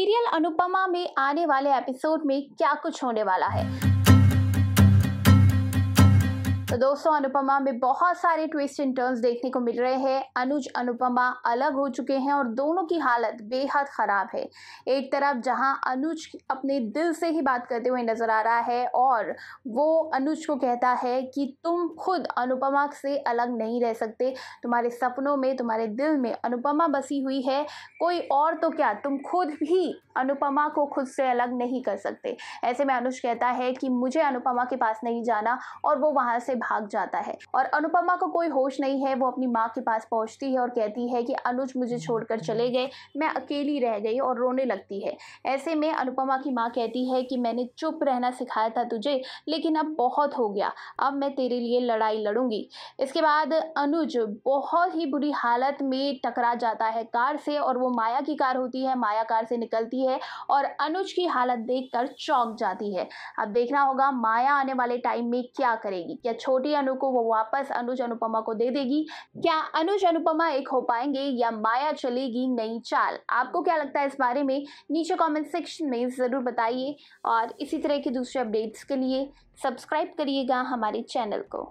Serial Anupama में आने वाले एपिसोड में क्या कुछ होने वाला है तो दोस्तों अनुपमा में बहुत सारे ट्विस्ट एंड टर्न्स देखने को मिल रहे हैं अनुज अनुपमा अलग हो चुके हैं और दोनों की हालत बेहद ख़राब है एक तरफ जहां अनुज अपने दिल से ही बात करते हुए नज़र आ रहा है और वो अनुज को कहता है कि तुम खुद अनुपमा से अलग नहीं रह सकते तुम्हारे सपनों में तुम्हारे दिल में अनुपमा बसी हुई है कोई और तो क्या तुम खुद भी अनुपमा को खुद से अलग नहीं कर सकते ऐसे में अनुज कहता है कि मुझे अनुपमा के पास नहीं जाना और वो वहाँ से भाग जाता है और अनुपमा को कोई होश नहीं है वो अपनी माँ के पास पहुँचती है और कहती है कि अनुज मुझे हम्म, छोड़कर हम्म। चले गए मैं अकेली रह गई और रोने लगती है ऐसे में अनुपमा की माँ कहती है कि मैंने चुप रहना सिखाया था तुझे लेकिन अब बहुत हो गया अब मैं तेरे लिए लड़ाई लड़ूंगी इसके बाद अनुज बहुत ही बुरी हालत में टकरा जाता है कार से और वो माया की कार होती है माया कार से निकलती है और अनुज की हालत देख चौंक जाती है अब देखना होगा माया आने वाले टाइम में क्या करेगी क्या छोटी अनु को वो वापस अनुज अनुपमा को दे देगी क्या अनुज अनुपमा एक हो पाएंगे या माया चलेगी नई चाल आपको क्या लगता है इस बारे में नीचे कमेंट सेक्शन में ज़रूर बताइए और इसी तरह के दूसरे अपडेट्स के लिए सब्सक्राइब करिएगा हमारे चैनल को